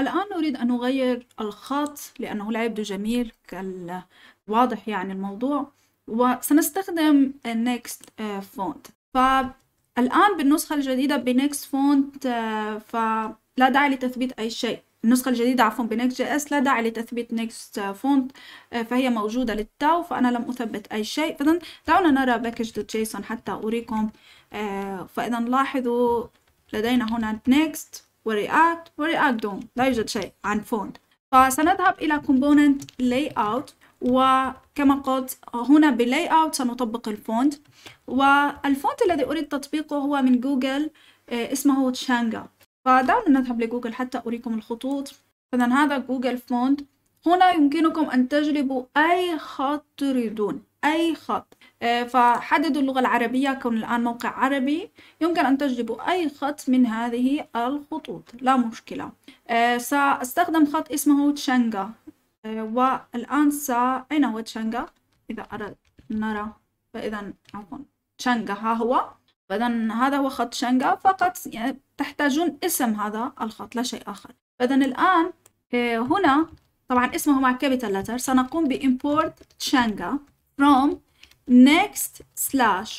الآن نريد أن نغير الخط لأنه لا يبدو جميل كالواضح يعني الموضوع وسنستخدم next uh, font فالآن بالنسخة الجديدة بنكست فونت uh, فلا داعي لتثبيت أي شيء النسخة الجديدة عفوا بنكست جي اس لا داعي لتثبيت نكست فونت uh, فهي موجودة للتو فأنا لم أثبت أي شيء فإذا دعونا نرى باكج دوت جيسون حتى أريكم فإذا لاحظوا لدينا هنا next ورياكت ورياكت دوم لا يوجد شيء عن فونت فسنذهب إلى كومبوننت لاي اوت وكما قلت هنا بلاي اوت سنطبق الفونت والفونت الذي أريد تطبيقه هو من جوجل آه، اسمه تشانجا فدعونا نذهب لجوجل حتى أريكم الخطوط إذا هذا جوجل فونت هنا يمكنكم أن تجلبوا أي خط تريدون أي خط آه، فحددوا اللغة العربية كون الآن موقع عربي يمكن أن تجلبوا أي خط من هذه الخطوط لا مشكلة آه، سأستخدم خط اسمه تشانغا آه، والآن سا أين هو تشانغا إذا أردت نرى فإذا عفوا تشانغا ها هو فإذا هذا هو خط تشانغا فقط تحتاجون اسم هذا الخط لا شيء آخر فإذا الآن هنا طبعا اسمه مع كابيتال لتر سنقوم بإمبورت تشانغا from next slash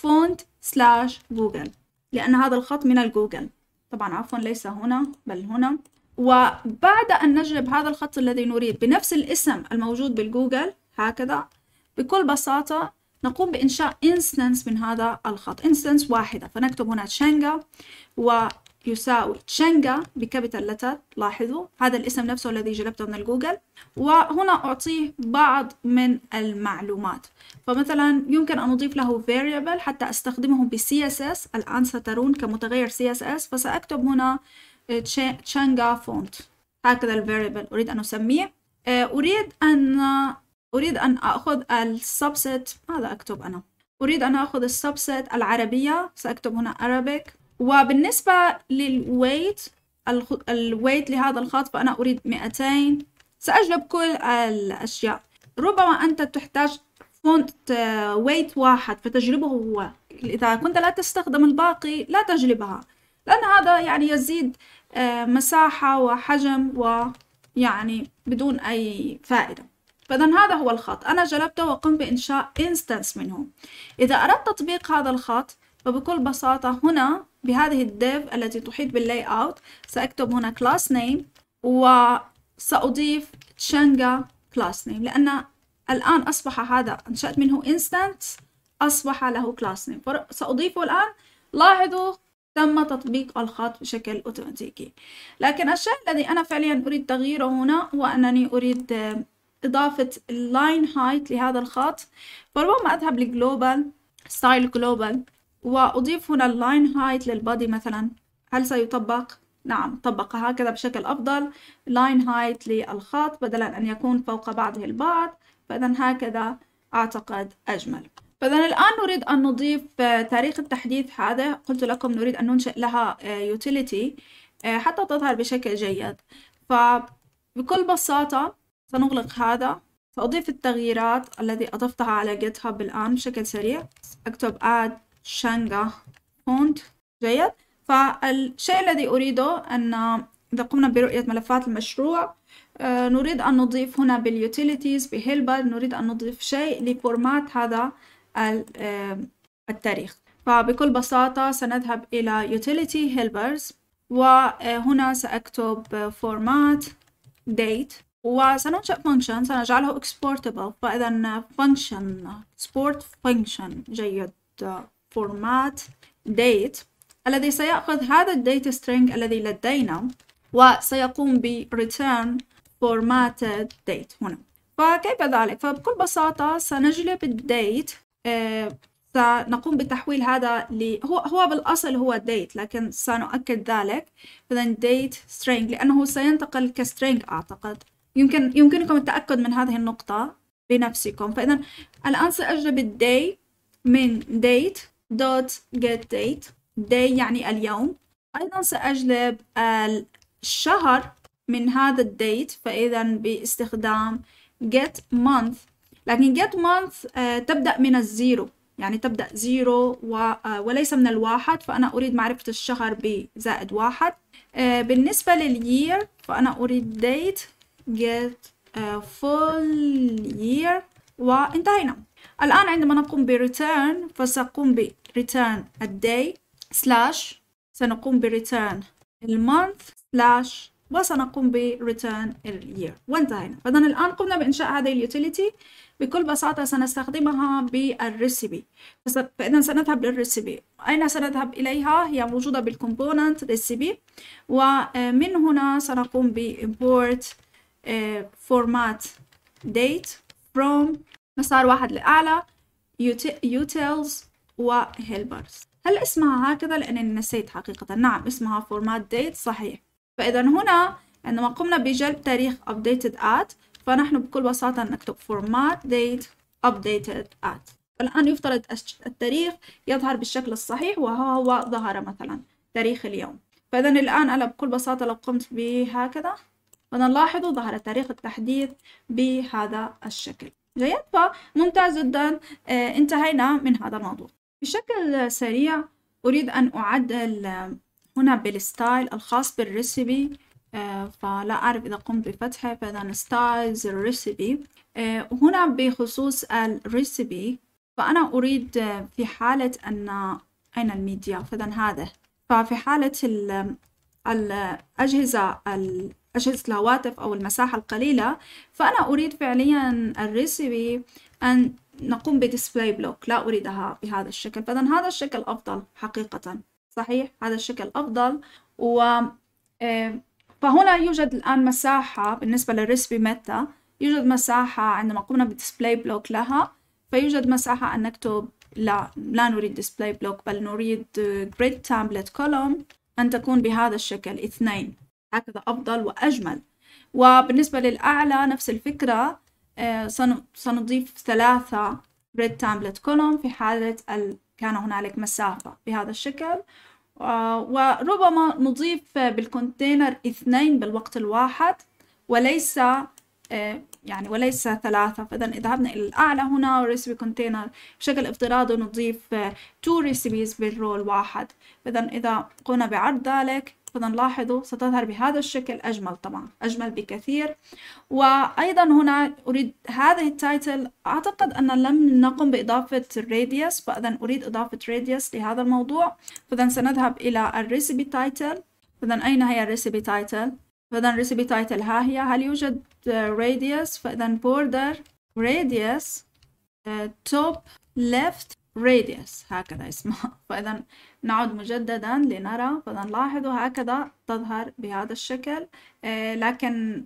font slash google لأن هذا الخط من الجوجل طبعا عفوا ليس هنا بل هنا وبعد أن نجلب هذا الخط الذي نريد بنفس الاسم الموجود بالجوجل هكذا بكل بساطة نقوم بإنشاء instance من هذا الخط instance واحدة فنكتب هنا تشانجا و يساوي تشنجا بكابيتال لتر لاحظوا هذا الاسم نفسه الذي جلبته من الجوجل وهنا أعطيه بعض من المعلومات فمثلا يمكن أن أضيف له variable حتى أستخدمه ب CSS الآن سترون كمتغير CSS فسأكتب هنا تشانجا آه، فونت هكذا الفاريبل أريد أن أسميه آه، أريد أن أريد أن أخذ السبست ماذا أكتب أنا أريد أن أخذ السبست العربية سأكتب هنا Arabic وبالنسبة للويت الويت لهذا الخط فأنا أريد 200 سأجلب كل الأشياء ربما أنت تحتاج فونت ويت واحد فتجلبه هو إذا كنت لا تستخدم الباقي لا تجلبها لأن هذا يعني يزيد آه، مساحة وحجم ويعني بدون أي فائدة فإذا هذا هو الخط أنا جلبته وقمت بإنشاء instance منه إذا أردت تطبيق هذا الخط وبكل بساطة هنا بهذه الديف التي تحيط باللاي اوت سأكتب هنا class name وسأضيف تشانجا class name لأن الآن أصبح هذا أنشأت منه instance أصبح له class name سأضيفه الآن لاحظوا تم تطبيق الخط بشكل أوتوماتيكي لكن الشيء الذي أنا فعليا أريد تغييره هنا هو أنني أريد إضافة اللاين هايت لهذا الخط فربما أذهب لجلوبال ستايل جلوبال وأضيف هنا اللاين هايت للبادي مثلا هل سيطبق؟ نعم طبق هكذا بشكل أفضل لاين هايت للخط بدلا أن يكون فوق بعضه البعض فإذا هكذا أعتقد أجمل فإذا الآن نريد أن نضيف آه، تاريخ التحديث هذا قلت لكم نريد أن ننشئ لها يوتيليتي آه، آه، حتى تظهر بشكل جيد فبكل بساطة سنغلق هذا سأضيف التغييرات الذي أضفتها على جيت هاب الآن بشكل سريع أكتب add شانغا فونت جيد فالشيء الذي أريده أن إذا قمنا برؤية ملفات المشروع آه، نريد أن نضيف هنا باليوتيليتيز بهيلبر نريد أن نضيف شيء لفورمات هذا آه، التاريخ فبكل بساطة سنذهب إلى utility helpers وهنا سأكتب format date وسننشأ function سنجعله exportable فإذا function export function جيد format date الذي سيأخذ هذا data string الذي لدينا وسيقوم ب return formatted date هنا فكيف ذلك؟ فبكل بساطة سنجلب الديت آه، سنقوم بتحويل هذا ل هو هو بالأصل هو date لكن سنؤكد ذلك إذا date string لأنه سينتقل كstring أعتقد يمكن يمكنكم التأكد من هذه النقطة بنفسكم فإذا الآن سأجلب الday من date دوت get date day يعني اليوم أيضا سأجلب الشهر من هذا الديت فإذا باستخدام get month لكن get month آه، تبدأ من الزيرو يعني تبدأ زيرو و... آه، وليس من الواحد فأنا أريد معرفة الشهر بزائد واحد آه، بالنسبة لليير فأنا أريد date get full year وانتهينا الآن عندما نقوم بريتيرن فسأقوم ب return a day slash سنقوم ب بريتيرن month slash وسنقوم ب بريتيرن year وانتهينا فاذا الان قمنا بانشاء هذه اليوتيليتي بكل بساطة سنستخدمها بالريسيبي فإذا سنذهب للريسيبي أين سنذهب إليها؟ هي موجودة بالكومبوننت ريسيبي ومن هنا سنقوم ب import آه، format date from مسار واحد لأعلى utils وهيلبرز هل اسمها هكذا لأنني نسيت حقيقة نعم اسمها فورمات ديت صحيح فإذا هنا عندما قمنا بجلب تاريخ updated at فنحن بكل بساطة نكتب format date updated at الآن يفترض التاريخ يظهر بالشكل الصحيح وهو ظهر مثلا تاريخ اليوم فإذا الآن أنا بكل بساطة لو قمت بهكذا فنلاحظ ظهر تاريخ التحديث بهذا الشكل جيد فممتاز جدا آه، انتهينا من هذا الموضوع بشكل سريع أريد أن أعدل هنا بالستايل الخاص بالريسيبي آه، فلا أعرف إذا قمت بفتحه فإذا ستايلز الريسيبي آه، هنا بخصوص الريسيبي فأنا أريد آه، في حالة أن أين الميديا فإذا هذا ففي حالة ال الأجهزة أجهزة الهواتف أو المساحة القليلة فأنا أريد فعليا الريسيبي أن نقوم بديسبلاي بلوك لا أريدها بهذا الشكل فإذا هذا الشكل أفضل حقيقة صحيح هذا الشكل أفضل و آه، فهنا يوجد الآن مساحة بالنسبة للريسبي ميتا يوجد مساحة عندما قمنا بديسبلاي بلوك لها فيوجد مساحة أن نكتب لا لا نريد ديسبلاي بلوك بل نريد جريد تابلت كولوم أن تكون بهذا الشكل اثنين هكذا أفضل وأجمل وبالنسبة للأعلى نفس الفكرة آه، سنضيف ثلاثة bread تامبلت column في حالة كان هنالك مسافة بهذا الشكل آه، وربما نضيف بالكونتينر اثنين بالوقت الواحد وليس آه، يعني وليس ثلاثة فإذا ذهبنا إلى الأعلى هنا ريسبي كونتينر بشكل افتراضي نضيف تو ريسبيز بالرول واحد فإذا إذا قمنا بعرض ذلك بدنا نلاحظه ستظهر بهذا الشكل أجمل طبعا أجمل بكثير وأيضا هنا أريد هذه التايتل أعتقد أن لم نقم بإضافة الراديوس فإذا أريد إضافة راديوس لهذا الموضوع فإذا سنذهب إلى الريسبي تايتل فإذا أين هي الريسبي تايتل فإذا الريسبي تايتل ها هي هل يوجد راديوس فإذا بوردر راديوس توب ليفت radius هكذا اسمها فإذا نعود مجددا لنرى فإذا لاحظوا هكذا تظهر بهذا الشكل آه، لكن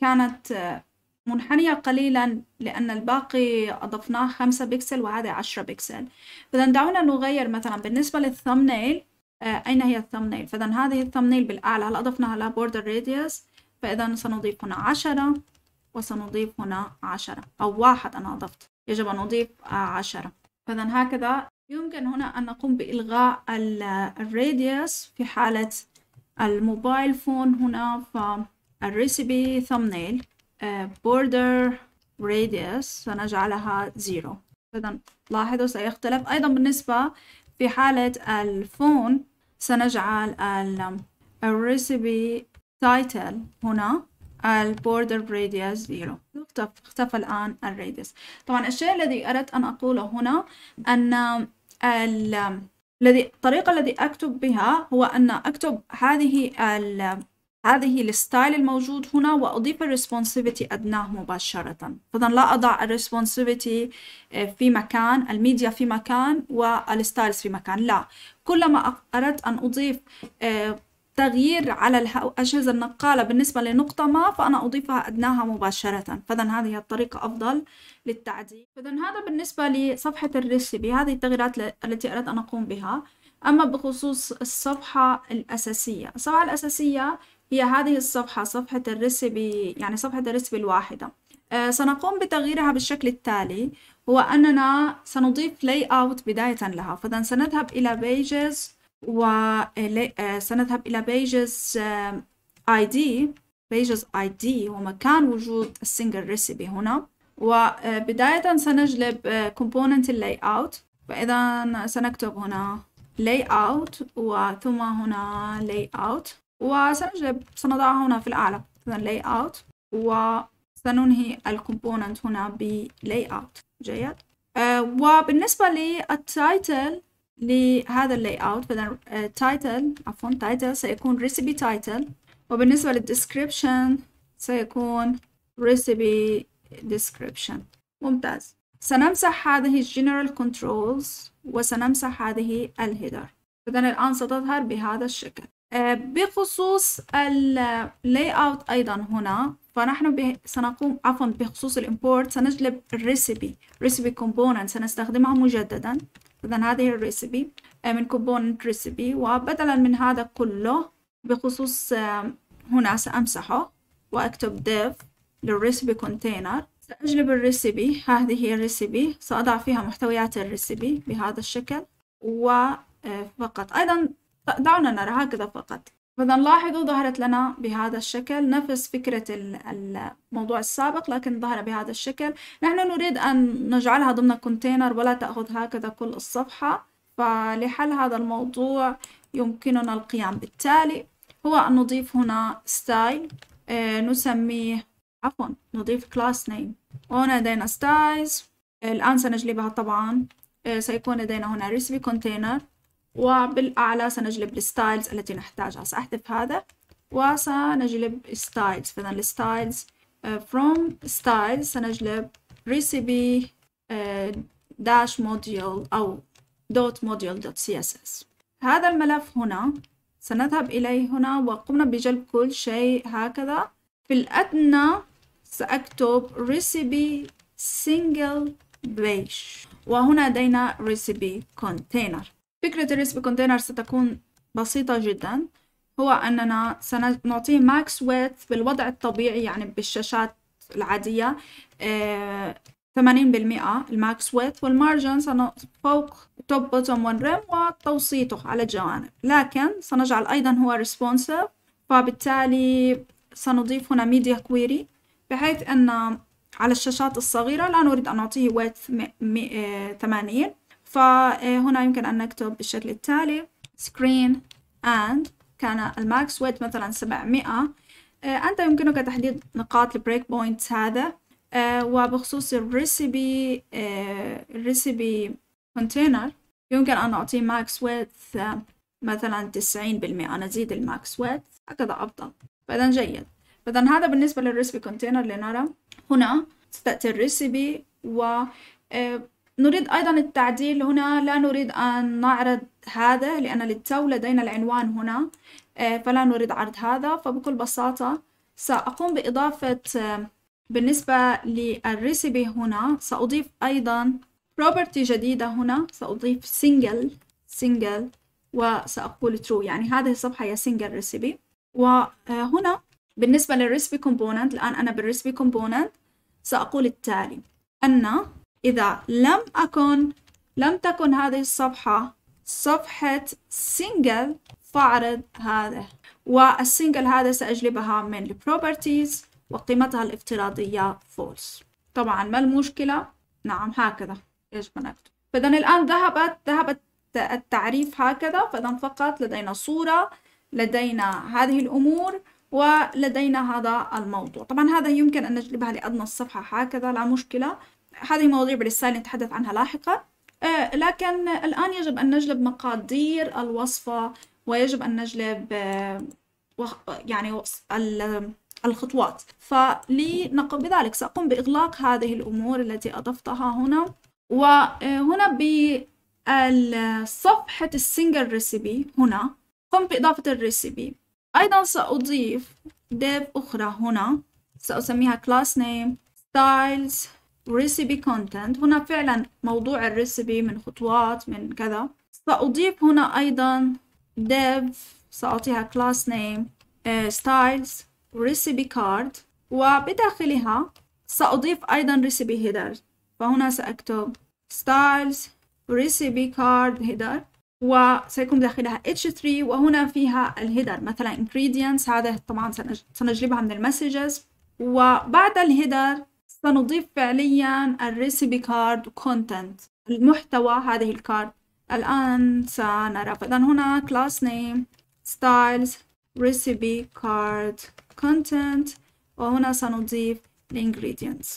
كانت آه، منحنية قليلا لأن الباقي أضفناه خمسة بكسل وهذا عشرة بكسل فإذا دعونا نغير مثلا بالنسبة للثمنيل آه، أين هي الثمنيل فإذا هذه الثمنيل بالأعلى هل أضفناها لها border radius فإذا سنضيف هنا عشرة وسنضيف هنا عشرة أو واحد أنا أضفت يجب أن أضيف عشرة إذا هكذا يمكن هنا أن نقوم بإلغاء الراديوس في حالة الموبايل فون هنا فالريسبي ثمنيل بوردر radius سنجعلها زيرو إذا لاحظوا سيختلف أيضا بالنسبة في حالة الفون سنجعل الريسبي تايتل هنا البوردر radius 0 اختفى الآن الراديوس طبعا الشيء الذي أردت أن أقوله هنا أن الذي الطريقة الذي أكتب بها هو أن أكتب هذه ال هذه الستايل الموجود هنا وأضيف الريسبونسيفيتي أدناه مباشرة فإذا لا أضع الريسبونسيفيتي في مكان الميديا في مكان والستايلز في مكان لا كلما أردت أن أضيف آه، تغيير على الأجهزة النقالة بالنسبة لنقطة ما فأنا أضيفها أدناها مباشرة فإذا هذه الطريقة أفضل للتعديل فإذا هذا بالنسبة لصفحة الريسيبي هذه التغييرات التي أردت أن أقوم بها أما بخصوص الصفحة الأساسية الصفحة الأساسية هي هذه الصفحة صفحة الريسيبي يعني صفحة الريسيبي الواحدة أه سنقوم بتغييرها بالشكل التالي هو أننا سنضيف لاي أوت بداية لها فإذا سنذهب إلى بيجز وسنذهب إلى بيجز آي دي بيجز آي دي ومكان وجود السنجل ريسيبي هنا وبداية سنجلب كومبوننت اللاي أوت فإذا سنكتب هنا أوت وثم هنا أوت وسنجلب سنضعها هنا في الأعلى إذا أوت وسننهي الكومبوننت هنا ب أوت جيد آه، وبالنسبة للتايتل لهذا اللاي اوت فاذا تايتل آه، عفوا تايتل سيكون ريسبي تايتل وبالنسبة للديسكريبشن سيكون ريسيبي description ممتاز سنمسح هذه general controls وسنمسح هذه الهيدر إذا الآن ستظهر بهذا الشكل آه، بخصوص اللاي اوت أيضا هنا فنحن سنقوم عفوا بخصوص الامبورت سنجلب الريسبي ريسبي كومبوننت سنستخدمها مجددا إذا هذه الريسبي آه، من كومبوننت ريسبي وبدلا من هذا كله بخصوص آه، هنا سأمسحه وأكتب div للريسبي كونتينر سأجلب الريسبي هذه هي الريسبي سأضع فيها محتويات الريسبي بهذا الشكل وفقط آه، أيضا دعونا نرى هكذا فقط فإذا لاحظوا ظهرت لنا بهذا الشكل نفس فكرة الموضوع السابق لكن ظهر بهذا الشكل نحن نريد أن نجعلها ضمن كونتينر ولا تأخذ هكذا كل الصفحة فلحل هذا الموضوع يمكننا القيام بالتالي هو أن نضيف هنا ستايل آه، نسميه عفوا نضيف كلاس نيم هنا لدينا ستايلز الآن سنجلبها طبعا آه، سيكون لدينا هنا ريسبي كونتينر وبالأعلى سنجلب الستايلز التي نحتاجها سأحذف هذا وسنجلب styles فإذا الستايلز uh, from styles سنجلب recipe uh, dash module أو dot module dot css هذا الملف هنا سنذهب إليه هنا وقمنا بجلب كل شيء هكذا في الأدنى سأكتب recipe single page وهنا لدينا recipe container فكرة الريسبي كونتينر ستكون بسيطة جدا هو أننا سنعطيه ماكس ويت بالوضع الطبيعي يعني بالشاشات العادية آه، ثمانين بالمئة الماكس ويت والمارجن فوق توب بوتوم ريم وتوسيطه على الجوانب لكن سنجعل أيضا هو ريسبونسيف فبالتالي سنضيف هنا ميديا كويري بحيث أن على الشاشات الصغيرة لا نريد أن نعطيه ويت آه، ثمانين فهنا يمكن أن نكتب بالشكل التالي screen and كان الماكس ويت مثلا 700 آه، أنت يمكنك تحديد نقاط البريك بوينت هذا آه، وبخصوص الريسبي الريسبي كونتينر يمكن أن أعطيه ماكس ويت مثلا 90% نزيد الماكس ويت هكذا أفضل فإذا جيد فإذا هذا بالنسبة للريسبي كونتينر لنرى هنا ستأتي الريسبي و آه، نريد أيضا التعديل هنا لا نريد أن نعرض هذا لأن للتو لدينا العنوان هنا آه، فلا نريد عرض هذا فبكل بساطة سأقوم بإضافة آه، بالنسبة للريسيبي هنا سأضيف أيضا بروبرتي جديدة هنا سأضيف سينجل سينجل وسأقول ترو يعني هذه الصفحة هي سينجل ريسيبي وهنا بالنسبة للريسبي كومبوننت الآن أنا بالريسبي كومبوننت سأقول التالي أن إذا لم أكن لم تكن هذه الصفحة صفحة سنجل فأعرض هذا والسنجل هذا سأجلبها من البروبرتيز وقيمتها الافتراضية فولس طبعا ما المشكلة؟ نعم هكذا يجب أن أكتب فإذا الآن ذهبت ذهبت التعريف هكذا فإذا فقط لدينا صورة لدينا هذه الأمور ولدينا هذا الموضوع طبعا هذا يمكن أن نجلبها لأدنى الصفحة هكذا لا مشكلة هذه مواضيع بالرسالة نتحدث عنها لاحقا آه، لكن الآن يجب أن نجلب مقادير الوصفة ويجب أن نجلب آه، يعني الخطوات فلنقم بذلك سأقوم بإغلاق هذه الأمور التي أضفتها هنا وهنا آه، بصفحة السنجل ريسيبي هنا قم بإضافة الريسيبي أيضا سأضيف ديف أخرى هنا سأسميها class name styles ريسيبي كونتنت هنا فعلا موضوع الريسيبي من خطوات من كذا سأضيف هنا أيضا dev سأعطيها class name ستايلز آه، styles كارد وبداخلها سأضيف أيضا ريسيبي هيدر فهنا سأكتب styles ريسيبي كارد هيدر وسيكون داخلها h3 وهنا فيها الهيدر مثلا ingredients هذا طبعا سنجلبها من المسجز وبعد الهيدر سنضيف فعليا الريسيبي كارد كونتنت المحتوى هذه الكارد الآن سنرى فإذا هنا class name styles recipe card content وهنا سنضيف ingredients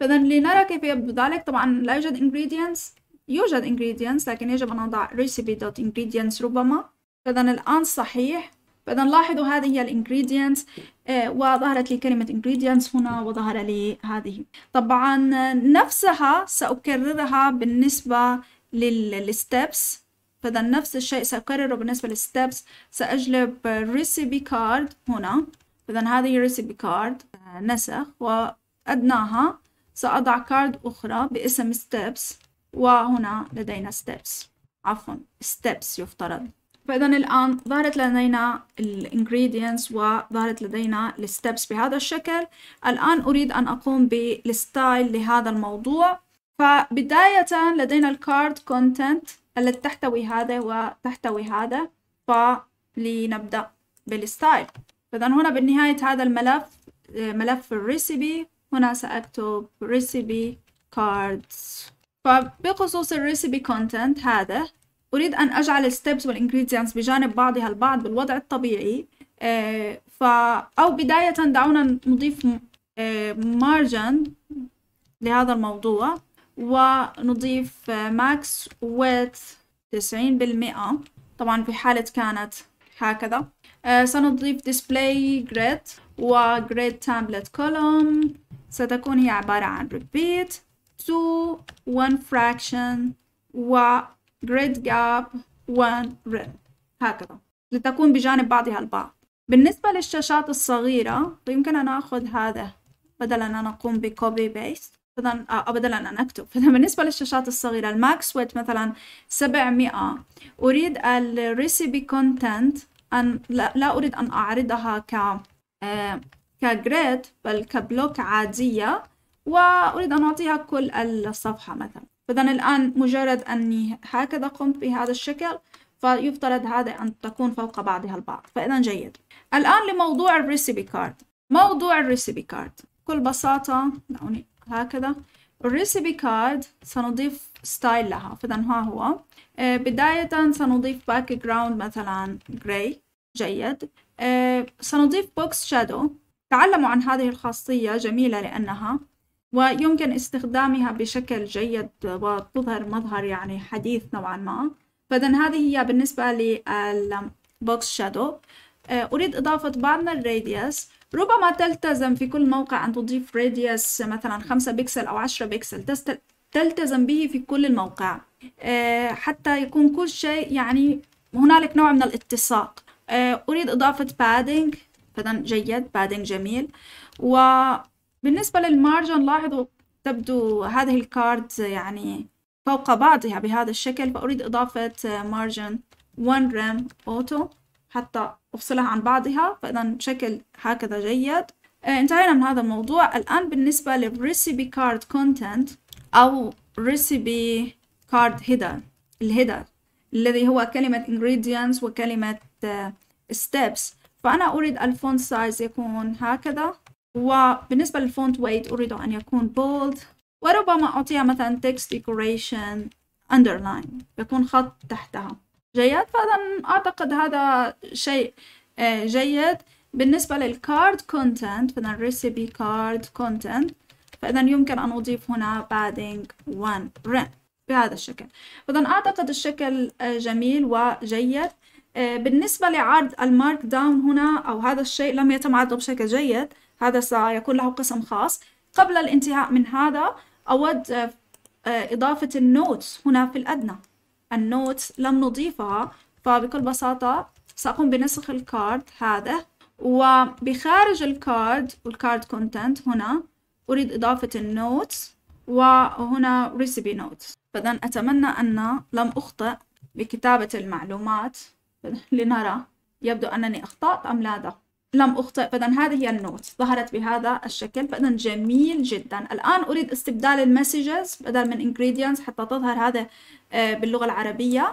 فإذا لنرى كيف يبدو ذلك طبعا لا يوجد ingredients يوجد ingredients لكن يجب أن نضع recipe.ingredients ربما فإذا الآن صحيح فإذا لاحظوا هذه هي الانجريدينتس آه، وظهرت لي كلمة ingredients هنا وظهر لي هذه طبعا نفسها سأكررها بالنسبة للستبس فإذا نفس الشيء سأكرره بالنسبة للستبس سأجلب recipe card هنا إذا هذه recipe card آه، نسخ وأدناها سأضع كارد أخرى باسم steps وهنا لدينا steps عفوا steps يفترض فإذا الآن ظهرت لدينا الانجريدينتس وظهرت لدينا الستبس بهذا الشكل الآن أريد أن أقوم بالستايل لهذا الموضوع فبداية لدينا الكارد كونتنت التي تحتوي هذا وتحتوي هذا فلنبدأ بالستايل فإذا هنا بالنهاية هذا الملف ملف الريسيبي هنا سأكتب ريسيبي كاردز فبخصوص الريسيبي كونتنت هذا أريد أن أجعل الستبس والإنجريدينتس بجانب بعضها البعض بالوضع الطبيعي آه، ف أو بداية دعونا نضيف مارجن آه، لهذا الموضوع ونضيف ماكس آه، ويت تسعين بالمئة طبعا في حالة كانت هكذا سنضيف display grid و grid template column ستكون هي عبارة عن repeat to one fraction و جريد جاب 1 ريل هكذا لتكون بجانب بعضها البعض بالنسبة للشاشات الصغيرة يمكن أن آخذ هذا بدلا أن أقوم بكوبي بيست فإذا آه أن أكتب فإذا بالنسبة للشاشات الصغيرة الماكس ويت مثلا 700 أريد الريسيبي كونتنت أن لا, لا أريد أن أعرضها ك آه، كجريد بل كبلوك عادية وأريد أن أعطيها كل الصفحة مثلا فإذا الآن مجرد أني هكذا قمت بهذا الشكل فيفترض هذا أن تكون فوق بعضها البعض فإذا جيد الآن لموضوع الريسيبي كارد موضوع الريسيبي كارد بكل بساطة دعوني هكذا الريسيبي كارد سنضيف ستايل لها فإذا ها هو آه، بداية سنضيف باك جراوند مثلا جراي جيد آه، سنضيف بوكس شادو تعلموا عن هذه الخاصية جميلة لأنها ويمكن استخدامها بشكل جيد وتظهر مظهر يعني حديث نوعا ما فإذا هذه هي بالنسبة للبوكس شادو آه، أريد إضافة بعض من الراديوس ربما تلتزم في كل موقع أن تضيف راديوس مثلا 5 بكسل أو 10 بكسل تلتزم به في كل الموقع آه، حتى يكون كل شيء يعني هنالك نوع من الاتساق آه، أريد إضافة بادينج فإذا جيد بادينج جميل و بالنسبة للمارجن لاحظوا تبدو هذه الكارد يعني فوق بعضها بهذا الشكل فأريد إضافة مارجن 1 رام أوتو حتى أفصلها عن بعضها فإذا شكل هكذا جيد آه، انتهينا من هذا الموضوع الآن بالنسبة للريسيبي كارد كونتنت أو ريسيبي كارد هيدر الهيدر الذي هو كلمة ingredients وكلمة آه، steps فأنا أريد الفون سايز يكون هكذا وبالنسبة للفونت ويت أريد أن يكون بولد وربما أعطيها مثلا text decoration underline يكون خط تحتها جيد فإذا أعتقد هذا شيء آه، جيد بالنسبة للكارد كونتنت مثلا recipe كارد كونتنت فإذا يمكن أن أضيف هنا padding 1 rem بهذا الشكل إذا أعتقد الشكل آه، جميل وجيد آه، بالنسبة لعرض المارك داون هنا أو هذا الشيء لم يتم عرضه بشكل جيد هذا سيكون له قسم خاص قبل الانتهاء من هذا أود آه، آه، إضافة النوت هنا في الأدنى النوت لم نضيفها فبكل بساطة سأقوم بنسخ الكارد هذا وبخارج الكارد والكارد كونتنت هنا أريد إضافة النوت وهنا ريسبي نوت فإذا أتمنى أن لم أخطئ بكتابة المعلومات لنرى يبدو أنني أخطأت أم لا ده. لم أخطئ فإذا هذه هي النوت ظهرت بهذا الشكل فإذا جميل جدا الآن أريد استبدال المسجز بدل من ingredients حتى تظهر هذا آه، باللغة العربية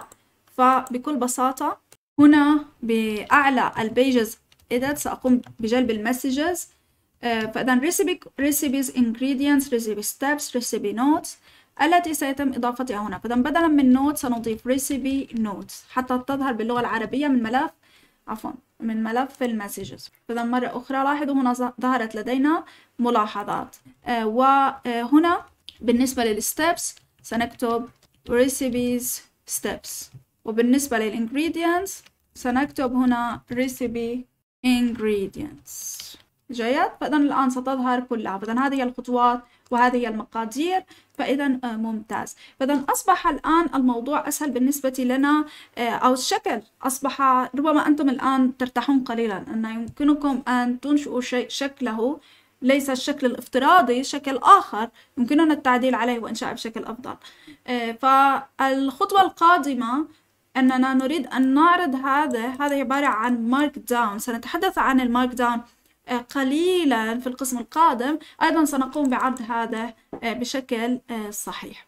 فبكل بساطة هنا بأعلى البيجز إدت سأقوم بجلب المسجز آه، فإذا recipe recipes ingredients recipe steps recipe notes التي سيتم إضافتها هنا فإذا بدلا من notes سنضيف recipe notes حتى تظهر باللغة العربية من ملف عفوا من ملف المسجز إذا مرة أخرى لاحظوا هنا ظهرت لدينا ملاحظات آه، وهنا آه، بالنسبة للستبس سنكتب recipes steps وبالنسبة للingredients سنكتب هنا recipe ingredients جيد فإذا الآن ستظهر كلها فإذا هذه الخطوات وهذه المقادير فإذا آه، ممتاز فإذا أصبح الآن الموضوع أسهل بالنسبة لنا آه، أو الشكل أصبح ربما أنتم الآن ترتاحون قليلا أن يمكنكم أن تنشئوا شيء شكله ليس الشكل الافتراضي شكل آخر يمكننا التعديل عليه وإنشاءه بشكل أفضل آه، فالخطوة القادمة أننا نريد أن نعرض هذا هذا عبارة عن مارك داون سنتحدث عن المارك داون آه، قليلا في القسم القادم أيضا سنقوم بعرض هذا آه، بشكل آه، صحيح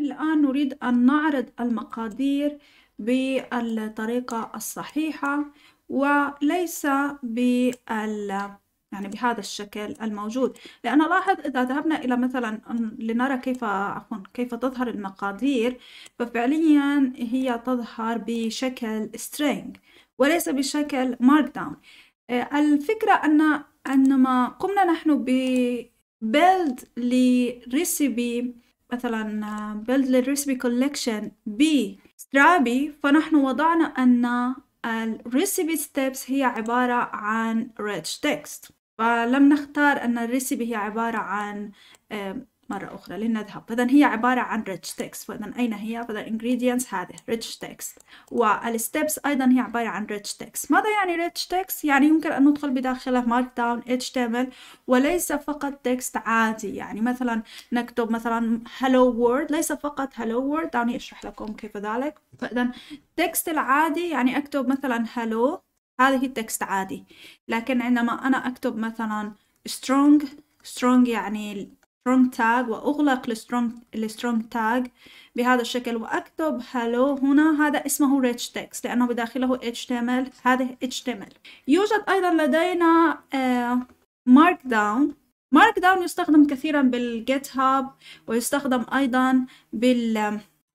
الآن نريد أن نعرض المقادير بالطريقة الصحيحة وليس بال يعني بهذا الشكل الموجود لأن لاحظ إذا ذهبنا إلى مثلا لنرى كيف عفوا كيف تظهر المقادير ففعليا هي تظهر بشكل string وليس بشكل markdown آه، الفكرة أن عندما قمنا نحن ب build لريسيبي مثلا آه، build للريسيبي collection بسترابي فنحن وضعنا أن الريسيبي ستيبس هي عبارة عن rich text فلم نختار أن الريسيبي هي عبارة عن مرة أخرى لنذهب فإذا هي عبارة عن rich text فإذا أين هي؟ فإذا ingredients هذه rich text والsteps أيضا هي عبارة عن rich text ماذا يعني rich text؟ يعني يمكن أن ندخل بداخله markdown html وليس فقط text عادي يعني مثلا نكتب مثلا hello world ليس فقط hello world دعني أشرح لكم كيف ذلك فإذا text العادي يعني أكتب مثلا hello هذه التكست عادي لكن عندما أنا أكتب مثلا strong strong يعني strong tag وأغلق ال strong tag بهذا الشكل وأكتب hello هنا هذا اسمه rich text لأنه بداخله HTML هذه HTML يوجد أيضا لدينا آه، markdown markdown يستخدم كثيرا بالجيت هاب ويستخدم أيضا بال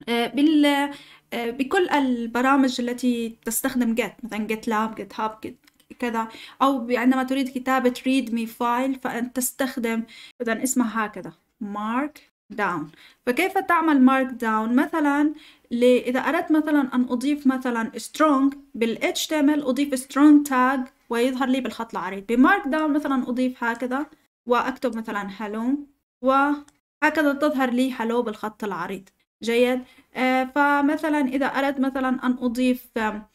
آه، بال آه، بكل البرامج التي تستخدم جيت مثلا جيت لاب جيت هاب جيت كذا أو عندما تريد كتابة ريد مي فايل فأنت تستخدم مثلا اسمها هكذا مارك داون فكيف تعمل مارك داون مثلا إذا أردت مثلا أن أضيف مثلا strong بال HTML أضيف strong tag ويظهر لي بالخط العريض بمارك داون مثلا أضيف هكذا وأكتب مثلا hello وهكذا تظهر لي hello بالخط العريض جيد آه، فمثلا إذا أردت مثلا أن أضيف آه،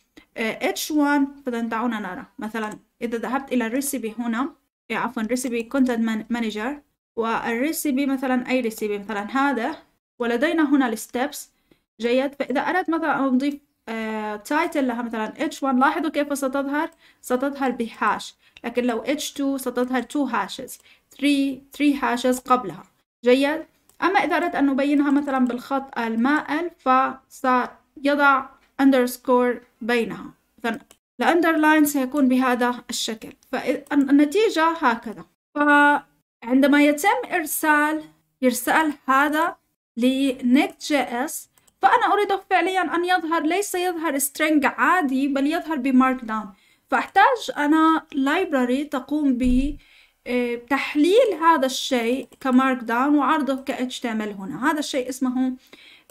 H1 فإذا دعونا نرى مثلا إذا ذهبت إلى الريسيبي هنا عفوا ريسيبي كونتنت مانجر والريسيبي مثلا أي ريسيبي مثلا هذا ولدينا هنا الستبس جيد فإذا أردت مثلا أن أضيف تايتل آه، لها مثلا H1 لاحظوا كيف ستظهر ستظهر بهاش لكن لو H2 ستظهر 2 هاشز 3 3 هاشز قبلها جيد أما إذا أردت أن نبينها مثلا بالخط المائل فسيضع underscore بينها إذا الأندرلاين سيكون بهذا الشكل فالنتيجة هكذا فعندما يتم إرسال إرسال هذا لنيك جي اس فأنا أريد فعليا أن يظهر ليس يظهر string عادي بل يظهر بمارك داون فأحتاج أنا library تقوم به آه، تحليل هذا الشيء كمارك داون وعرضه ك HTML هنا هذا الشيء اسمه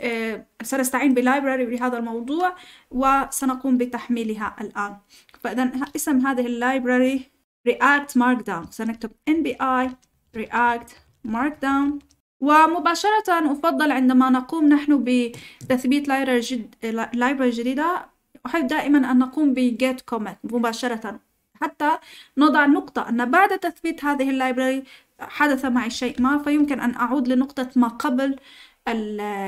آه، سنستعين بلايبراري لهذا الموضوع وسنقوم بتحميلها الآن فإذا اسم هذه اللايبراري React Markdown سنكتب NBI React Markdown ومباشرة أفضل عندما نقوم نحن بتثبيت لايبراري جديدة أحب دائما أن نقوم ب get commit مباشرة حتى نضع نقطة أن بعد تثبيت هذه اللايبراري حدث معي شيء ما فيمكن أن أعود لنقطة ما قبل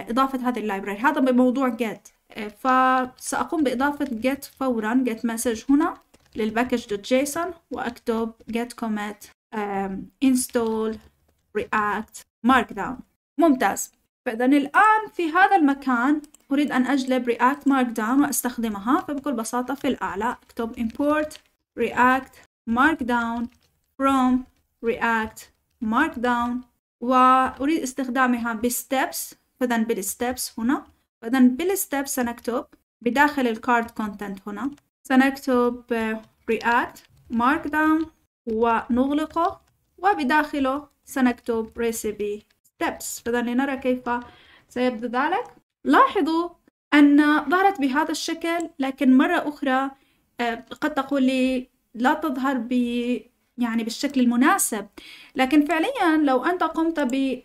إضافة هذه اللايبراري هذا بموضوع get فسأقوم بإضافة get فورا get message هنا للباكج.json وأكتب get commit um, install react markdown ممتاز فإذا الآن في هذا المكان أريد أن أجلب react markdown وأستخدمها فبكل بساطة في الأعلى أكتب import React Markdown from React Markdown وأريد استخدامها بستبس فإذا بالستبس هنا فإذا بالستبس سنكتب بداخل الكارد كونتنت هنا سنكتب آه، React Markdown ونغلقه وبداخله سنكتب recipe steps فإذا لنرى كيف سيبدو ذلك لاحظوا أن ظهرت بهذا الشكل لكن مرة أخرى آه، قد تقول لي لا تظهر ب يعني بالشكل المناسب لكن فعليا لو أنت قمت ب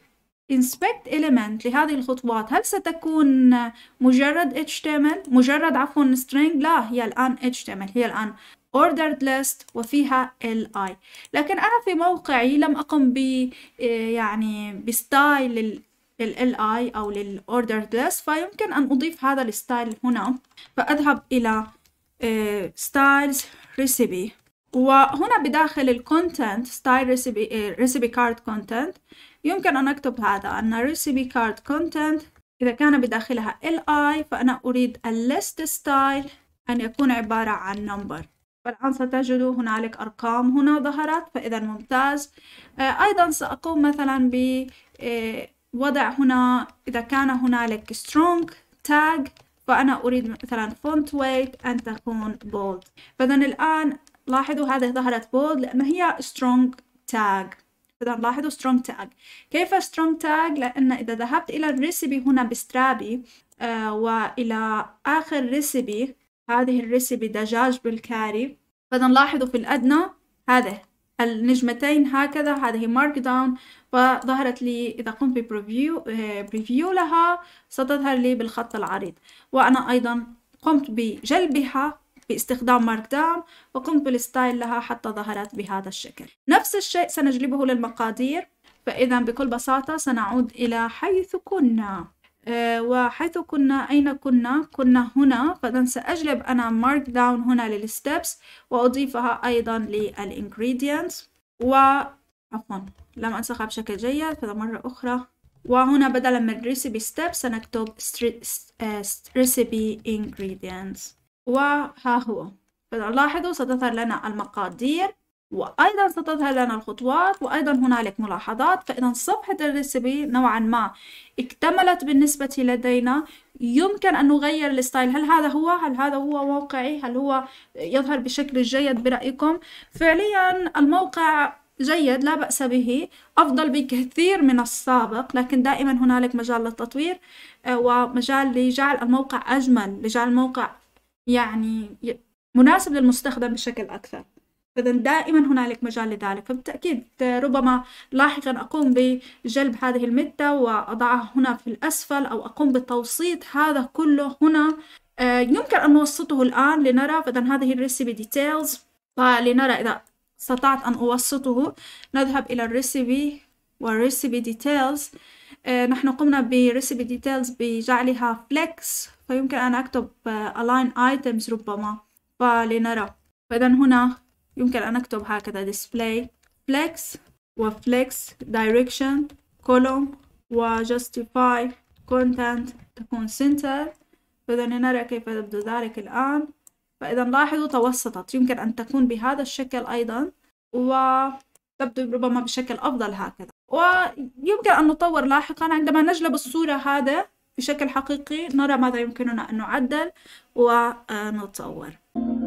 inspect element لهذه الخطوات هل ستكون مجرد HTML مجرد عفوا string لا هي الآن HTML هي الآن ordered list وفيها li لكن أنا في موقعي لم أقم ب آه، يعني بستايل لل li أو لل ordered list فيمكن أن أضيف هذا الستايل هنا فأذهب إلى ستايلز ريسيبي وهنا بداخل الكونتنت ستايل ريسيبي ريسيبي كارد كونتنت يمكن أن أكتب هذا أن ريسيبي كارد كونتنت إذا كان بداخلها li فأنا أريد الليست ستايل أن يكون عبارة عن نمبر فالان ستجدوا هنالك أرقام هنا ظهرت فإذا ممتاز إيه، أيضا سأقوم مثلا بوضع إيه، هنا إذا كان هنالك strong tag فأنا أريد مثلا فونت ويت أن تكون بولد فإذا الآن لاحظوا هذه ظهرت بولد لأن هي strong tag فإذا لاحظوا strong tag كيف strong tag لأن إذا ذهبت إلى الريسبي هنا بسترابي آه وإلى آخر ريسبي هذه الريسبي دجاج بالكاري فإذا لاحظوا في الأدنى هذه النجمتين هكذا هذه مارك داون فظهرت لي إذا قمت ببريفيو بريفيو آه، لها ستظهر لي بالخط العريض وأنا أيضا قمت بجلبها باستخدام مارك داون وقمت بالستايل لها حتى ظهرت بهذا الشكل نفس الشيء سنجلبه للمقادير فإذا بكل بساطة سنعود إلى حيث كنا آه، وحيث كنا أين كنا؟ كنا هنا فإذا سأجلب أنا mark down هنا للستبس وأضيفها أيضا للingredients و عفوا لم أنسخها بشكل جيد فإذا مرة أخرى وهنا بدلا من recipe steps سنكتب آه، recipe ingredients وها هو فإذا لاحظوا ستظهر لنا المقادير وأيضا ستظهر لنا الخطوات وأيضا هنالك ملاحظات فإذا صفحة الريسبي نوعا ما اكتملت بالنسبة لدينا يمكن أن نغير الستايل هل هذا هو؟ هل هذا هو موقعي؟ هل هو يظهر بشكل جيد برأيكم؟ فعليا الموقع جيد لا بأس به أفضل بكثير من السابق لكن دائما هنالك مجال للتطوير آه، ومجال لجعل الموقع أجمل لجعل الموقع يعني مناسب للمستخدم بشكل أكثر فإذا دائما هنالك مجال لذلك فبالتأكيد آه، ربما لاحقا أقوم بجلب هذه المدة وأضعها هنا في الأسفل أو أقوم بتوسيط هذا كله هنا آه، يمكن أن نوسطه الآن لنرى فإذا هذه الريسيبي ديتيلز فلنرى إذا استطعت أن أوسطه نذهب إلى الريسيبي والريسيبي ديتيلز آه، نحن قمنا بريسيبي ديتيلز بجعلها فليكس فيمكن أن أكتب align items ربما فلنرى فإذا هنا يمكن أن أكتب هكذا display flex و flex direction column و justify content تكون center فإذا نرى كيف يبدو ذلك الآن فإذا لاحظوا توسطت يمكن أن تكون بهذا الشكل أيضا وتبدو ربما بشكل أفضل هكذا ويمكن أن نطور لاحقا عندما نجلب الصورة هذا بشكل حقيقي نرى ماذا يمكننا أن نعدل ونطور